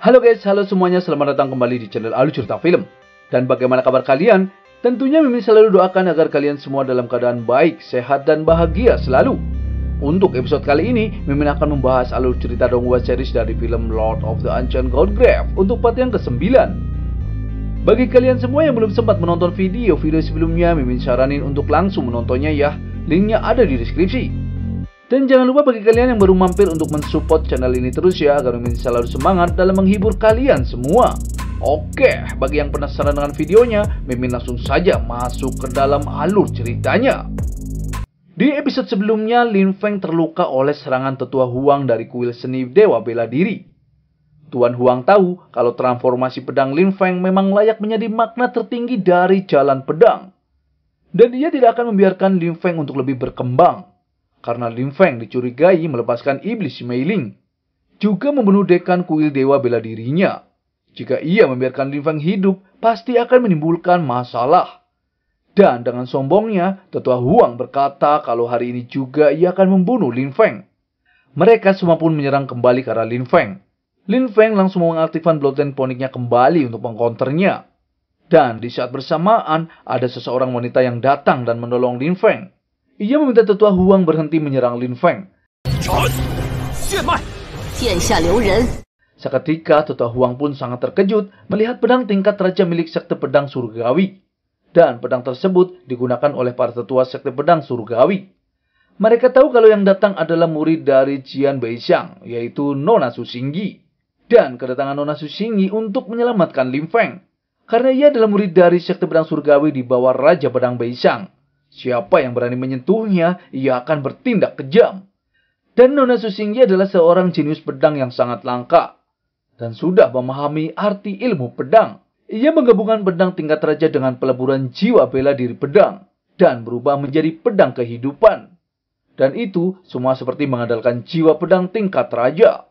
Halo guys, halo semuanya, selamat datang kembali di channel Alu Cerita Film. Dan bagaimana kabar kalian? Tentunya Mimin selalu doakan agar kalian semua dalam keadaan baik, sehat, dan bahagia selalu. Untuk episode kali ini, Mimin akan membahas alur cerita Dongwa series dari film Lord of the Ancient Goldgrave untuk part yang ke-9. Bagi kalian semua yang belum sempat menonton video-video sebelumnya, Mimin saranin untuk langsung menontonnya ya. Linknya ada di deskripsi. Dan jangan lupa bagi kalian yang baru mampir untuk mensupport channel ini terus ya, agar Mimin selalu semangat dalam menghibur kalian semua. Oke, bagi yang penasaran dengan videonya, Mimin langsung saja masuk ke dalam alur ceritanya. Di episode sebelumnya, Lin Feng terluka oleh serangan tetua Huang dari kuil seni Dewa Bela Diri. Tuan Huang tahu kalau transformasi pedang Lin Feng memang layak menjadi makna tertinggi dari jalan pedang. Dan dia tidak akan membiarkan Lin Feng untuk lebih berkembang. Karena Lin Feng dicurigai melepaskan iblis Mei Ling. Juga membunuh dekan kuil dewa bela dirinya. Jika ia membiarkan Lin Feng hidup, pasti akan menimbulkan masalah. Dan dengan sombongnya, Tetua Huang berkata kalau hari ini juga ia akan membunuh Lin Feng. Mereka semua pun menyerang kembali ke arah Lin Feng. Lin Feng langsung mengaktifkan Bloodline Poniknya kembali untuk mengkonternya. Dan di saat bersamaan, ada seseorang wanita yang datang dan menolong Lin Feng. Ia meminta tetua Huang berhenti menyerang Lin Feng. Seketika tetua Huang pun sangat terkejut melihat pedang tingkat raja milik sekte pedang surgawi. Dan pedang tersebut digunakan oleh para tetua sekte pedang surgawi. Mereka tahu kalau yang datang adalah murid dari Jian Xiang, yaitu Nona Susinggi. Dan kedatangan Nona Susinggi untuk menyelamatkan Lin Feng. Karena ia adalah murid dari Sekte Pedang Surgawi di bawah Raja Pedang Xiang. Siapa yang berani menyentuhnya, ia akan bertindak kejam. Dan Nona Susinggi adalah seorang jenius pedang yang sangat langka dan sudah memahami arti ilmu pedang. Ia menggabungkan pedang tingkat raja dengan peleburan jiwa bela diri pedang dan berubah menjadi pedang kehidupan. Dan itu semua seperti mengandalkan jiwa pedang tingkat raja.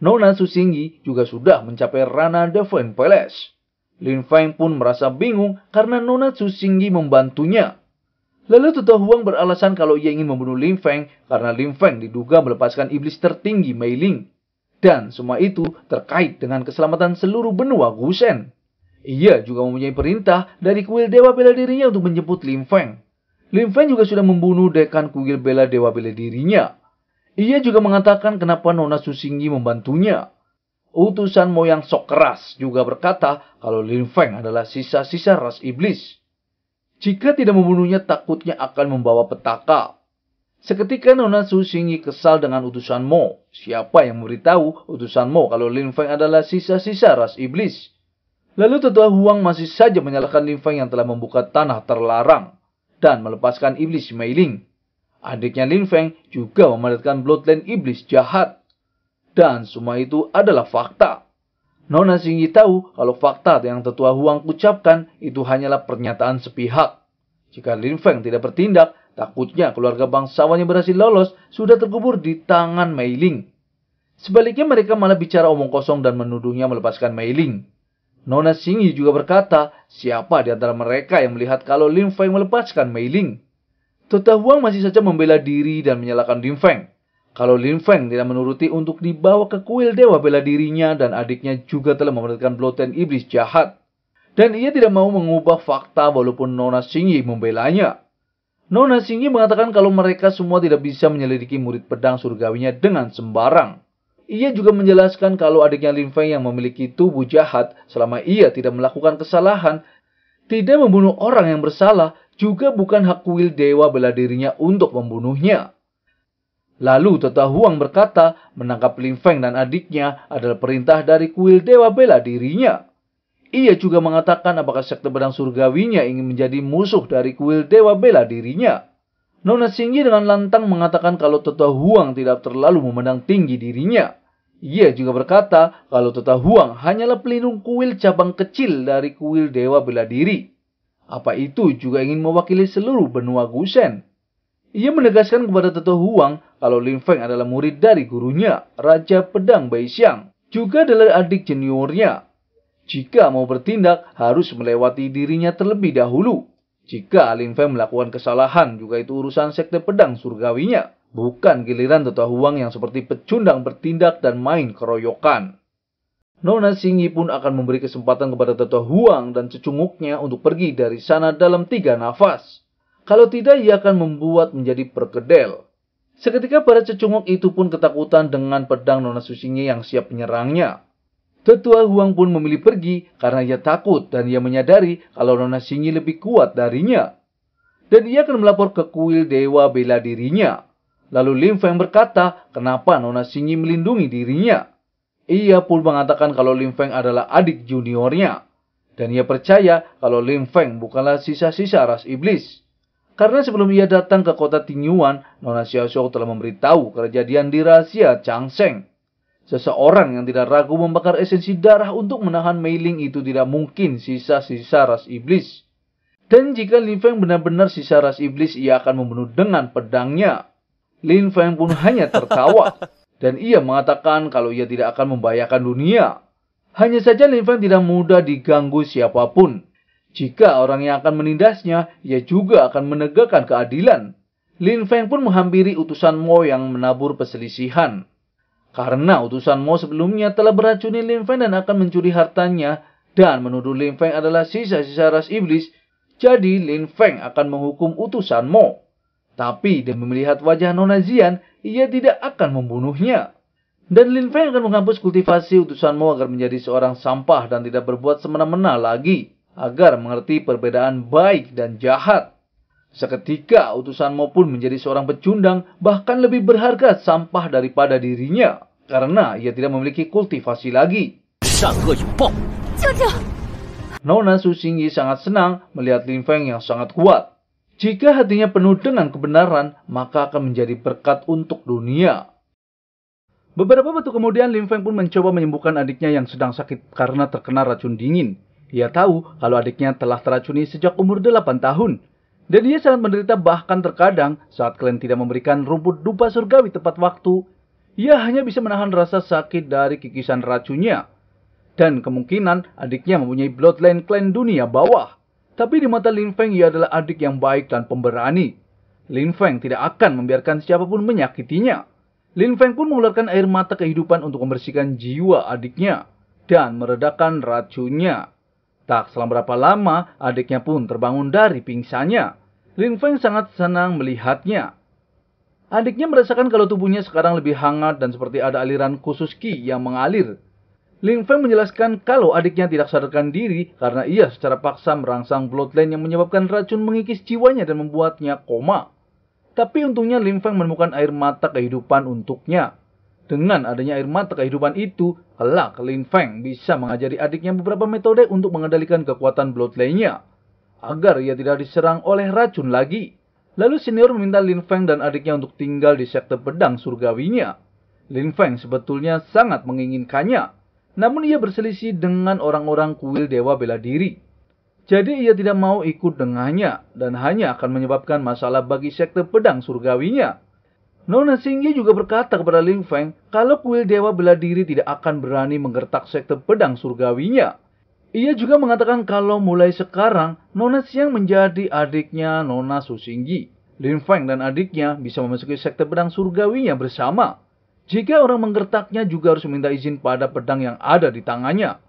Nona Susinggi juga sudah mencapai Rana Devon Palace. Lin Feng pun merasa bingung karena Nona Susinggi membantunya Lalu Tuta Huang beralasan kalau ia ingin membunuh Lin Feng karena Lin Feng diduga melepaskan iblis tertinggi Mei Ling. Dan semua itu terkait dengan keselamatan seluruh benua Gusen. Ia juga mempunyai perintah dari kuil Dewa Bela Dirinya untuk menjemput Lin Feng. Lin Feng juga sudah membunuh dekan kuil Bela Dewa Bela Dirinya. Ia juga mengatakan kenapa Nona Susinggi membantunya. Utusan Moyang Sok Keras juga berkata kalau Lin Feng adalah sisa-sisa ras iblis. Jika tidak membunuhnya, takutnya akan membawa petaka. Seketika Nona Su Xingyi kesal dengan utusan Mo. Siapa yang memberitahu utusan Mo kalau Lin Feng adalah sisa-sisa ras iblis? Lalu tetua Huang masih saja menyalahkan Lin Feng yang telah membuka tanah terlarang dan melepaskan iblis Mei Ling. Adiknya Lin Feng juga memadatkan bloodline iblis jahat. Dan semua itu adalah fakta. Nona Singgi tahu kalau fakta yang tetua Huang ucapkan itu hanyalah pernyataan sepihak. Jika Lin Feng tidak bertindak, takutnya keluarga bangsawan yang berhasil lolos sudah terkubur di tangan Mei Ling. Sebaliknya mereka malah bicara omong kosong dan menuduhnya melepaskan Mei Ling. Nona Singgi juga berkata, siapa di antara mereka yang melihat kalau Lin Feng melepaskan Mei Ling? Tetua Huang masih saja membela diri dan menyalahkan Lin Feng. Kalau Lin Feng tidak menuruti untuk dibawa ke kuil dewa bela dirinya dan adiknya juga telah memerintahkan bloten iblis jahat. Dan ia tidak mau mengubah fakta walaupun Nona Xingyi membelanya. Nona Xingyi mengatakan kalau mereka semua tidak bisa menyelidiki murid pedang surgawinya dengan sembarang. Ia juga menjelaskan kalau adiknya Lin Feng yang memiliki tubuh jahat selama ia tidak melakukan kesalahan, tidak membunuh orang yang bersalah, juga bukan hak kuil dewa bela dirinya untuk membunuhnya. Lalu Tata Huang berkata, menangkap Lin Feng dan adiknya adalah perintah dari kuil Dewa Bela dirinya. Ia juga mengatakan apakah sekte pedang surgawinya ingin menjadi musuh dari kuil Dewa Bela dirinya. Nona Singi dengan lantang mengatakan kalau Tata Huang tidak terlalu memandang tinggi dirinya. Ia juga berkata kalau Tata Huang hanyalah pelindung kuil cabang kecil dari kuil Dewa Bela Diri. Apa itu juga ingin mewakili seluruh benua Gusen. Ia menegaskan kepada Toto Huang kalau Lin Feng adalah murid dari gurunya, Raja Pedang Bai Xiang, juga adalah adik juniornya. Jika mau bertindak, harus melewati dirinya terlebih dahulu. Jika Lin Feng melakukan kesalahan, juga itu urusan sekte pedang surgawinya. Bukan giliran Toto Huang yang seperti pecundang bertindak dan main keroyokan. Nona Singi pun akan memberi kesempatan kepada Toto Huang dan cecunguknya untuk pergi dari sana dalam tiga nafas. Kalau tidak, ia akan membuat menjadi perkedel. Seketika para cecunguk itu pun ketakutan dengan pedang nona susinya yang siap menyerangnya. Tetua Huang pun memilih pergi karena ia takut dan ia menyadari kalau Nona Singi lebih kuat darinya. Dan ia akan melapor ke kuil dewa bela dirinya. Lalu Lim Feng berkata, kenapa Nona Singi melindungi dirinya? Ia pun mengatakan kalau Lim Feng adalah adik juniornya. Dan ia percaya kalau Lim Feng bukanlah sisa-sisa ras iblis. Karena sebelum ia datang ke kota Tingyuan, Nona Xiaoxiao telah memberitahu kejadian di rahasia Changsheng. Seseorang yang tidak ragu membakar esensi darah untuk menahan Mei Ling itu tidak mungkin sisa-sisa ras iblis. Dan jika Lin Feng benar-benar sisa ras iblis, ia akan membunuh dengan pedangnya. Lin Feng pun hanya tertawa. Dan ia mengatakan kalau ia tidak akan membahayakan dunia. Hanya saja Lin Feng tidak mudah diganggu siapapun. Jika orang yang akan menindasnya, ia juga akan menegakkan keadilan. Lin Feng pun menghampiri utusan Mo yang menabur perselisihan. Karena utusan Mo sebelumnya telah beracuni Lin Feng dan akan mencuri hartanya dan menuduh Lin Feng adalah sisa-sisa ras iblis, jadi Lin Feng akan menghukum utusan Mo. Tapi demi melihat wajah Nona Zian, ia tidak akan membunuhnya. Dan Lin Feng akan menghapus kultivasi utusan Mo agar menjadi seorang sampah dan tidak berbuat semena-mena lagi agar mengerti perbedaan baik dan jahat. Seketika utusanmu pun menjadi seorang pecundang, bahkan lebih berharga sampah daripada dirinya, karena ia tidak memiliki kultivasi lagi. Nona Su Susingyi sangat senang melihat Lin Feng yang sangat kuat. Jika hatinya penuh dengan kebenaran, maka akan menjadi berkat untuk dunia. Beberapa waktu kemudian, Lin Feng pun mencoba menyembuhkan adiknya yang sedang sakit karena terkena racun dingin. Ia tahu kalau adiknya telah teracuni sejak umur 8 tahun. Dan ia sangat menderita bahkan terkadang saat kalian tidak memberikan rumput dupa surgawi tepat waktu, ia hanya bisa menahan rasa sakit dari kikisan racunnya. Dan kemungkinan adiknya mempunyai bloodline klan dunia bawah. Tapi di mata Lin Feng ia adalah adik yang baik dan pemberani. Lin Feng tidak akan membiarkan siapapun menyakitinya. Lin Feng pun mengeluarkan air mata kehidupan untuk membersihkan jiwa adiknya dan meredakan racunnya. Tak selang berapa lama, adiknya pun terbangun dari pingsannya. Lin Feng sangat senang melihatnya. Adiknya merasakan kalau tubuhnya sekarang lebih hangat dan seperti ada aliran khusus ki yang mengalir. Lin Feng menjelaskan kalau adiknya tidak sadarkan diri karena ia secara paksa merangsang bloodline yang menyebabkan racun mengikis jiwanya dan membuatnya koma. Tapi untungnya Lin Feng menemukan air mata kehidupan untuknya. Dengan adanya air mata kehidupan itu, kelak Lin Feng bisa mengajari adiknya beberapa metode untuk mengendalikan kekuatan bloodline-nya, agar ia tidak diserang oleh racun lagi. Lalu senior meminta Lin Feng dan adiknya untuk tinggal di sekte pedang surgawinya. Lin Feng sebetulnya sangat menginginkannya, namun ia berselisih dengan orang-orang kuil dewa bela diri. Jadi ia tidak mau ikut dengannya dan hanya akan menyebabkan masalah bagi sekte pedang surgawinya. Nona Singye juga berkata kepada Ling Feng kalau kuil dewa bela diri tidak akan berani menggertak sekte pedang surgawinya. Ia juga mengatakan kalau mulai sekarang Nona Siang menjadi adiknya Nona Singgi. Lin Feng dan adiknya bisa memasuki sekte pedang surgawinya bersama. Jika orang menggertaknya juga harus meminta izin pada pedang yang ada di tangannya.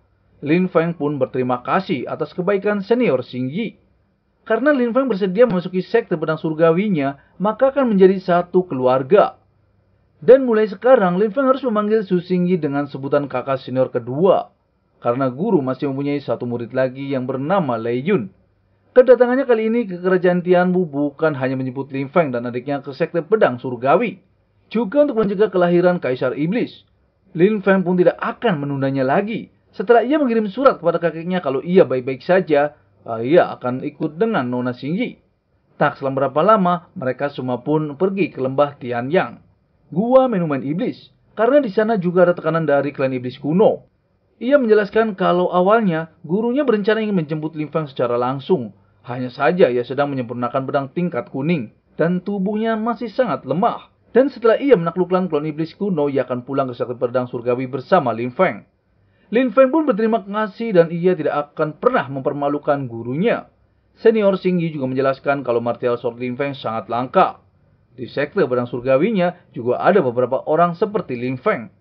Lin Feng pun berterima kasih atas kebaikan senior Singgi. Karena Lin Feng bersedia memasuki sekte pedang surgawinya, maka akan menjadi satu keluarga. Dan mulai sekarang, Lin Feng harus memanggil Su Xingyi dengan sebutan kakak senior kedua. Karena guru masih mempunyai satu murid lagi yang bernama Lei Yun. Kedatangannya kali ini ke kerajaan Bu bukan hanya menyebut Lin Feng dan adiknya ke sekte pedang surgawi. Juga untuk mencegah kelahiran Kaisar Iblis. Lin Feng pun tidak akan menundanya lagi. Setelah ia mengirim surat kepada kakeknya kalau ia baik-baik saja, uh, ia akan ikut dengan Nona Singgi. Tak selang berapa lama, mereka semua pun pergi ke lembah Tianyang, gua minuman iblis, karena di sana juga ada tekanan dari klan iblis kuno. Ia menjelaskan kalau awalnya gurunya berencana ingin menjemput Lim Fang secara langsung. Hanya saja ia sedang menyempurnakan pedang tingkat kuning dan tubuhnya masih sangat lemah. Dan setelah ia menaklukkan klon iblis kuno, ia akan pulang ke sakti pedang surgawi bersama Lim Feng. Lin Feng pun berterima kasih dan ia tidak akan pernah mempermalukan gurunya. Senior Xing juga menjelaskan kalau martial sword Lin Feng sangat langka. Di sekte pedang surgawinya juga ada beberapa orang seperti Lin Feng.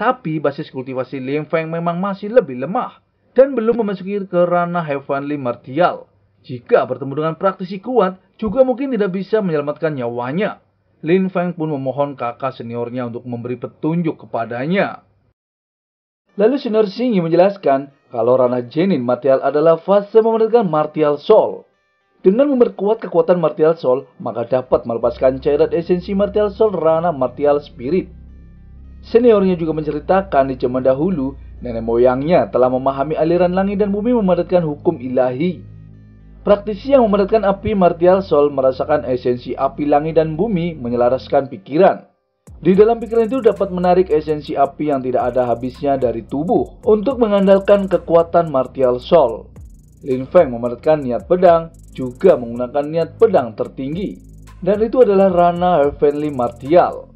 Tapi basis kultivasi Lin Feng memang masih lebih lemah dan belum memasuki ke ranah heavenly martial. Jika bertemu dengan praktisi kuat, juga mungkin tidak bisa menyelamatkan nyawanya. Lin Feng pun memohon kakak seniornya untuk memberi petunjuk kepadanya. Lalu Senior Singi menjelaskan kalau ranah Jenin Martial adalah fase memerlukan Martial Soul. Dengan memperkuat kekuatan Martial Soul, maka dapat melepaskan cairan esensi Martial Soul ranah Martial Spirit. Seniornya juga menceritakan di zaman dahulu, nenek moyangnya telah memahami aliran langit dan bumi memerlukan hukum ilahi. Praktisi yang memerlukan api Martial Soul merasakan esensi api langit dan bumi menyelaraskan pikiran. Di dalam pikiran itu dapat menarik esensi api yang tidak ada habisnya dari tubuh untuk mengandalkan kekuatan martial soul. Lin Feng memerlukan niat pedang, juga menggunakan niat pedang tertinggi. Dan itu adalah Rana Heavenly Martial.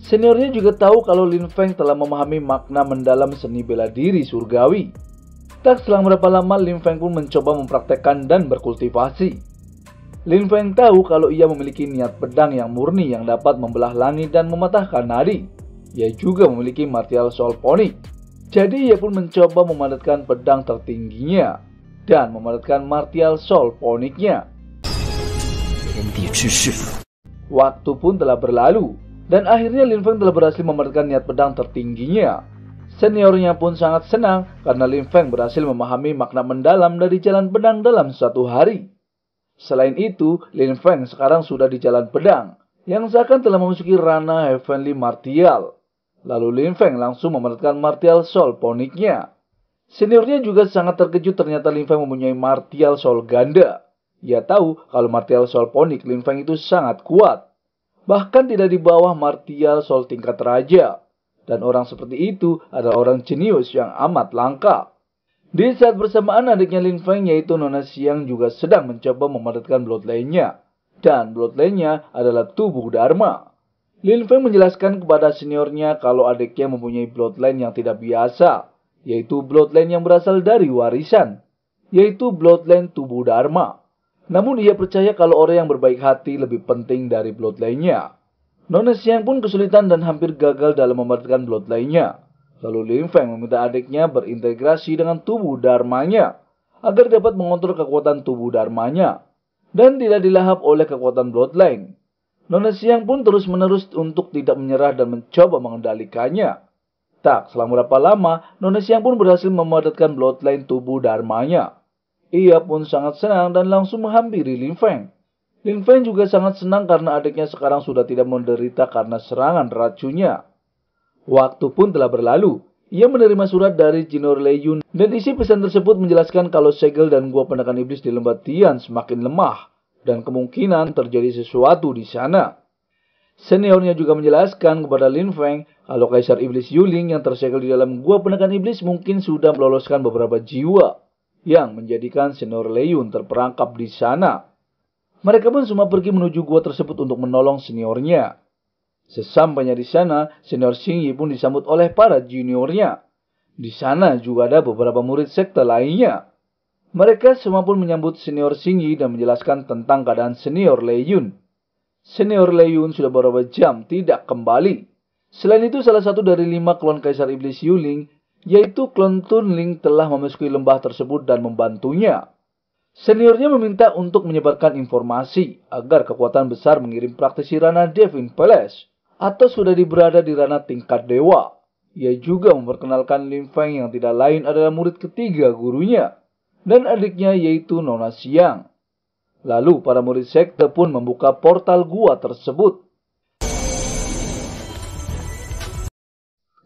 Seniornya juga tahu kalau Lin Feng telah memahami makna mendalam seni bela diri surgawi. Tak selang berapa lama, Lin Feng pun mencoba mempraktekkan dan berkultivasi. Lin Feng tahu kalau ia memiliki niat pedang yang murni yang dapat membelah langit dan mematahkan nadi. Ia juga memiliki martial soul pony. Jadi ia pun mencoba memadatkan pedang tertingginya dan memadatkan martial soul poniknya. Waktu pun telah berlalu dan akhirnya Lin Feng telah berhasil memadatkan niat pedang tertingginya. Seniornya pun sangat senang karena Lin Feng berhasil memahami makna mendalam dari jalan pedang dalam satu hari. Selain itu, Lin Feng sekarang sudah di jalan pedang, yang seakan telah memasuki ranah Heavenly Martial. Lalu Lin Feng langsung memerlukan Martial Soul poniknya. Seniornya juga sangat terkejut ternyata Lin Feng mempunyai Martial Soul ganda. Ia tahu kalau Martial Soul ponik Lin Feng itu sangat kuat. Bahkan tidak di bawah Martial Soul tingkat raja. Dan orang seperti itu adalah orang jenius yang amat langka. Di saat bersamaan adiknya Lin Feng yaitu Nona Siang juga sedang mencoba memadatkan bloodline-nya. Dan bloodline-nya adalah tubuh Dharma. Lin Feng menjelaskan kepada seniornya kalau adiknya mempunyai bloodline yang tidak biasa, yaitu bloodline yang berasal dari warisan, yaitu bloodline tubuh Dharma. Namun ia percaya kalau orang yang berbaik hati lebih penting dari bloodline-nya. Nona Siang pun kesulitan dan hampir gagal dalam memadatkan bloodline-nya. Lalu Lin Feng meminta adiknya berintegrasi dengan tubuh dharmanya agar dapat mengontrol kekuatan tubuh dharmanya dan tidak dilahap oleh kekuatan bloodline. Nona Siang pun terus-menerus untuk tidak menyerah dan mencoba mengendalikannya. Tak, selama berapa lama, Nona Siang pun berhasil memadatkan bloodline tubuh dharmanya. Ia pun sangat senang dan langsung menghampiri Lin Feng. Lin Feng juga sangat senang karena adiknya sekarang sudah tidak menderita karena serangan racunnya. Waktu pun telah berlalu. Ia menerima surat dari Jinor Leyun dan isi pesan tersebut menjelaskan kalau segel dan gua penekan iblis di lembah Tian semakin lemah dan kemungkinan terjadi sesuatu di sana. Seniornya juga menjelaskan kepada Lin Feng kalau Kaisar Iblis Yuling yang tersegel di dalam gua penekan iblis mungkin sudah meloloskan beberapa jiwa yang menjadikan Senior Leyun terperangkap di sana. Mereka pun semua pergi menuju gua tersebut untuk menolong seniornya. Sesampainya di sana, senior Yi pun disambut oleh para juniornya. Di sana juga ada beberapa murid sekte lainnya. Mereka semua pun menyambut senior Yi dan menjelaskan tentang keadaan senior Lei Yun. Senior Lei Yun sudah beberapa jam tidak kembali. Selain itu, salah satu dari lima klon Kaisar Iblis Yuling, yaitu klon Ling telah memasuki lembah tersebut dan membantunya. Seniornya meminta untuk menyebarkan informasi agar kekuatan besar mengirim praktisi Rana Devin Palace atau sudah diberada di ranah tingkat dewa. Ia juga memperkenalkan Lin Feng yang tidak lain adalah murid ketiga gurunya dan adiknya yaitu Nona Siang. Lalu para murid sekte pun membuka portal gua tersebut.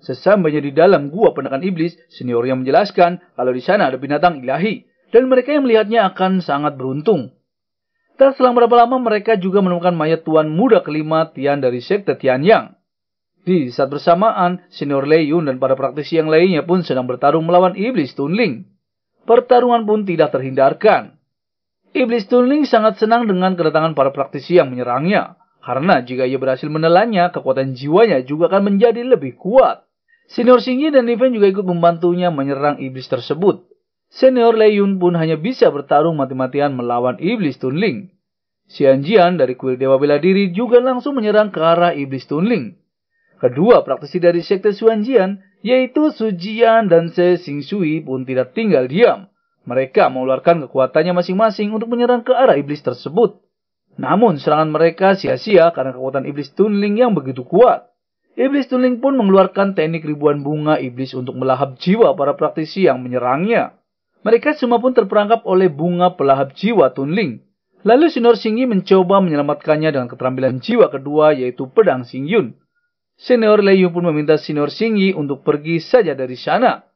Sesampainya di dalam gua penekan iblis, senior yang menjelaskan kalau di sana ada binatang ilahi dan mereka yang melihatnya akan sangat beruntung. Tak selang berapa lama mereka juga menemukan mayat tuan muda kelima Tian dari sekte Tianyang. Di saat bersamaan, senior Lei Yun dan para praktisi yang lainnya pun sedang bertarung melawan iblis Tunling. Pertarungan pun tidak terhindarkan. Iblis Tunling sangat senang dengan kedatangan para praktisi yang menyerangnya, karena jika ia berhasil menelannya, kekuatan jiwanya juga akan menjadi lebih kuat. Senior Singyi dan Niven juga ikut membantunya menyerang iblis tersebut. Senior Lei Yun pun hanya bisa bertarung mati-matian melawan Iblis Tunling. Xian Jian dari kuil Dewa Bela Diri juga langsung menyerang ke arah Iblis Tunling. Kedua praktisi dari sekte Xuan Jian, yaitu Su Jian dan Se Xing Shui pun tidak tinggal diam. Mereka mengeluarkan kekuatannya masing-masing untuk menyerang ke arah iblis tersebut. Namun serangan mereka sia-sia karena kekuatan iblis Tunling yang begitu kuat. Iblis Tunling pun mengeluarkan teknik ribuan bunga iblis untuk melahap jiwa para praktisi yang menyerangnya. Mereka semua pun terperangkap oleh bunga pelahap jiwa Tunling. Lalu Sinor Singi mencoba menyelamatkannya dengan keterampilan jiwa kedua yaitu pedang Sing Yun. Senior Lei Yu pun meminta Senior Singi untuk pergi saja dari sana.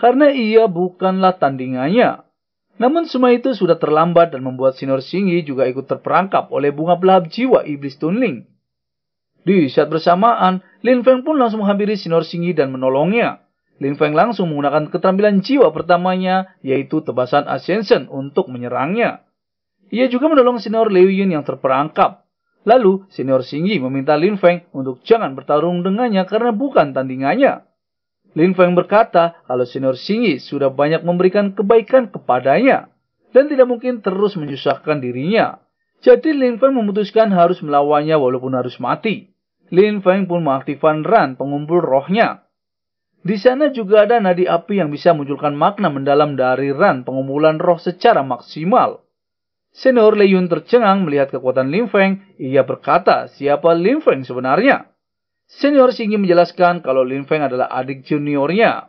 Karena ia bukanlah tandingannya. Namun semua itu sudah terlambat dan membuat Senior Singi juga ikut terperangkap oleh bunga pelahap jiwa iblis Tunling. Di saat bersamaan, Lin Feng pun langsung menghampiri Senior Singi dan menolongnya. Lin Feng langsung menggunakan keterampilan jiwa pertamanya, yaitu tebasan Ascension untuk menyerangnya. Ia juga menolong senior Liu Yun yang terperangkap. Lalu, senior Xingyi meminta Lin Feng untuk jangan bertarung dengannya karena bukan tandingannya. Lin Feng berkata kalau senior Xingyi sudah banyak memberikan kebaikan kepadanya dan tidak mungkin terus menyusahkan dirinya. Jadi Lin Feng memutuskan harus melawannya walaupun harus mati. Lin Feng pun mengaktifkan Ran pengumpul rohnya di sana juga ada nadi api yang bisa munculkan makna mendalam dari Ran pengumpulan roh secara maksimal. Senior Leyun tercengang melihat kekuatan Lin Feng. Ia berkata, siapa Lin Feng sebenarnya? Senior Singi menjelaskan kalau Lin Feng adalah adik juniornya.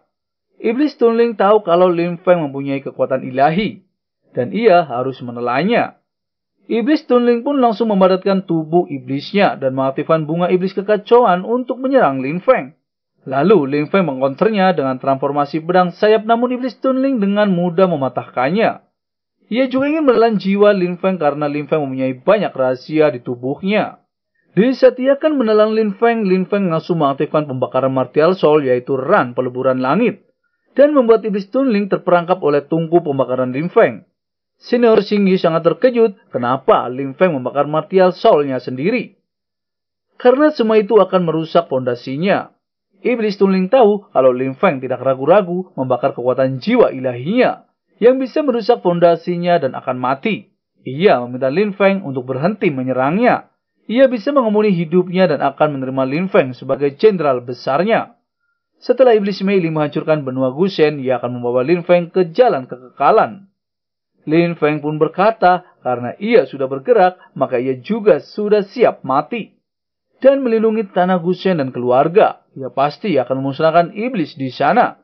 Iblis Tunling tahu kalau Lin Feng mempunyai kekuatan ilahi. Dan ia harus menelannya. Iblis Tunling pun langsung memadatkan tubuh iblisnya dan mengaktifkan bunga iblis kekacauan untuk menyerang Lin Feng. Lalu Ling Feng mengkonternya dengan transformasi pedang sayap namun iblis tunling dengan mudah mematahkannya. Ia juga ingin menelan jiwa Lin Feng karena Lin Feng mempunyai banyak rahasia di tubuhnya. Di saat ia akan menelan Lin Feng, Lin Feng langsung mengaktifkan pembakaran martial soul yaitu Ran peleburan langit dan membuat iblis Tunling terperangkap oleh tungku pembakaran Lin Feng. Senior Yi sangat terkejut kenapa Lin Feng membakar martial soulnya sendiri. Karena semua itu akan merusak pondasinya. Iblis Ling tahu kalau Lin Feng tidak ragu-ragu membakar kekuatan jiwa ilahinya yang bisa merusak fondasinya dan akan mati. Ia meminta Lin Feng untuk berhenti menyerangnya. Ia bisa mengemuni hidupnya dan akan menerima Lin Feng sebagai jenderal besarnya. Setelah iblis Mei Li menghancurkan benua Gusen, ia akan membawa Lin Feng ke jalan kekekalan. Lin Feng pun berkata, karena ia sudah bergerak, maka ia juga sudah siap mati dan melindungi tanah Gusen dan keluarga. Ia pasti akan memusnahkan iblis di sana.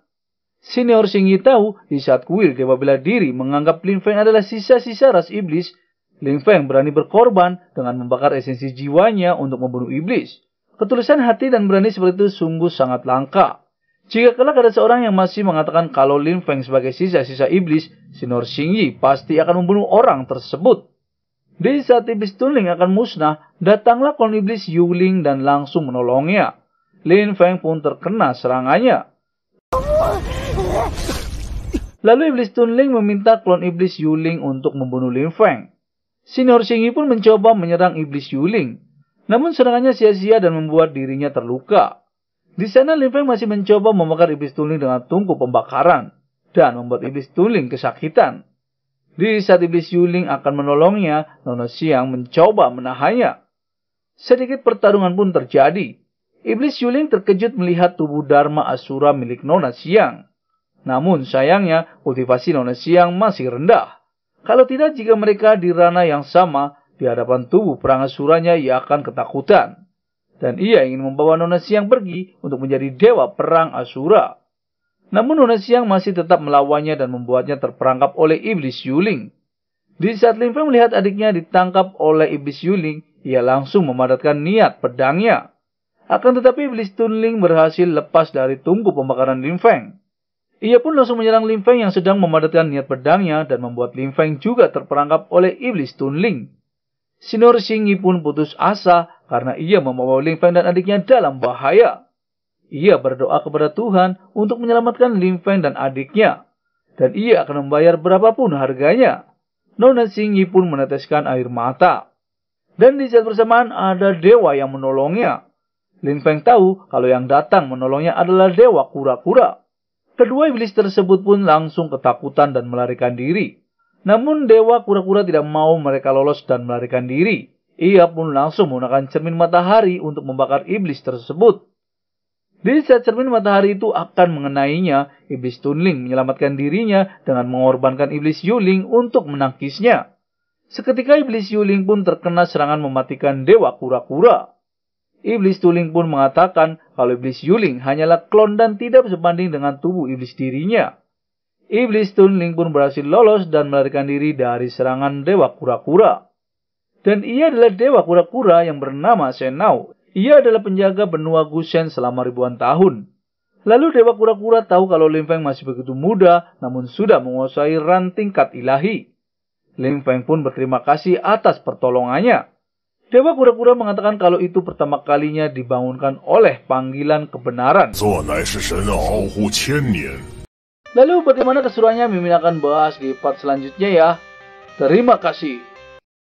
Senior Singi tahu di saat Kuil kebabila Diri menganggap Lin Feng adalah sisa-sisa ras iblis, Lin Feng berani berkorban dengan membakar esensi jiwanya untuk membunuh iblis. Ketulusan hati dan berani seperti itu sungguh sangat langka. Jika kelak ada seorang yang masih mengatakan kalau Lin Feng sebagai sisa-sisa iblis, Sinor Xingyi pasti akan membunuh orang tersebut. Desa iblis tuling akan musnah, datanglah kolon iblis Yuling dan langsung menolongnya. Lin Feng pun terkena serangannya. Lalu iblis Tunling meminta klon iblis Yuling untuk membunuh Lin Feng. Senior Singi pun mencoba menyerang iblis Yuling. Namun serangannya sia-sia dan membuat dirinya terluka. Di sana Lin Feng masih mencoba membakar iblis Tunling dengan tungku pembakaran dan membuat iblis Tunling kesakitan. Di saat iblis Yuling akan menolongnya, Nona Siang mencoba menahannya. Sedikit pertarungan pun terjadi. Iblis Yuling terkejut melihat tubuh Dharma Asura milik Nona Siang. Namun sayangnya, kultivasi Nona Siang masih rendah. Kalau tidak jika mereka di ranah yang sama, di hadapan tubuh perang asuranya ia akan ketakutan. Dan ia ingin membawa Nona Siang pergi untuk menjadi dewa perang asura. Namun Nona Siang masih tetap melawannya dan membuatnya terperangkap oleh iblis Yuling. Di saat Lin Feng melihat adiknya ditangkap oleh iblis Yuling, ia langsung memadatkan niat pedangnya. Akan tetapi iblis Tun Ling berhasil lepas dari tungku pembakaran Lin Feng. Ia pun langsung menyerang Lim Feng yang sedang memadatkan niat pedangnya dan membuat Lim Feng juga terperangkap oleh iblis Tun Ling. Sinor Singi pun putus asa karena ia membawa Lim Feng dan adiknya dalam bahaya. Ia berdoa kepada Tuhan untuk menyelamatkan Lin Feng dan adiknya. Dan ia akan membayar berapapun harganya. Nona Singyi pun meneteskan air mata. Dan di saat bersamaan ada dewa yang menolongnya. Lin Feng tahu kalau yang datang menolongnya adalah dewa kura-kura. Kedua iblis tersebut pun langsung ketakutan dan melarikan diri. Namun dewa kura-kura tidak mau mereka lolos dan melarikan diri. Ia pun langsung menggunakan cermin matahari untuk membakar iblis tersebut. Di saat cermin matahari itu akan mengenainya, iblis Tunling menyelamatkan dirinya dengan mengorbankan iblis Yuling untuk menangkisnya. Seketika iblis Yuling pun terkena serangan mematikan dewa kura-kura. Iblis Tuling pun mengatakan kalau iblis Yuling hanyalah klon dan tidak sebanding dengan tubuh iblis dirinya. Iblis Tunling pun berhasil lolos dan melarikan diri dari serangan dewa kura-kura. Dan ia adalah dewa kura-kura yang bernama Senau ia adalah penjaga benua Gusen selama ribuan tahun. Lalu Dewa Kura-Kura tahu kalau Lin Feng masih begitu muda, namun sudah menguasai ran tingkat ilahi. Lin Feng pun berterima kasih atas pertolongannya. Dewa Kura-Kura mengatakan kalau itu pertama kalinya dibangunkan oleh panggilan kebenaran. Lalu bagaimana keseruannya mimin akan bahas di part selanjutnya ya. Terima kasih.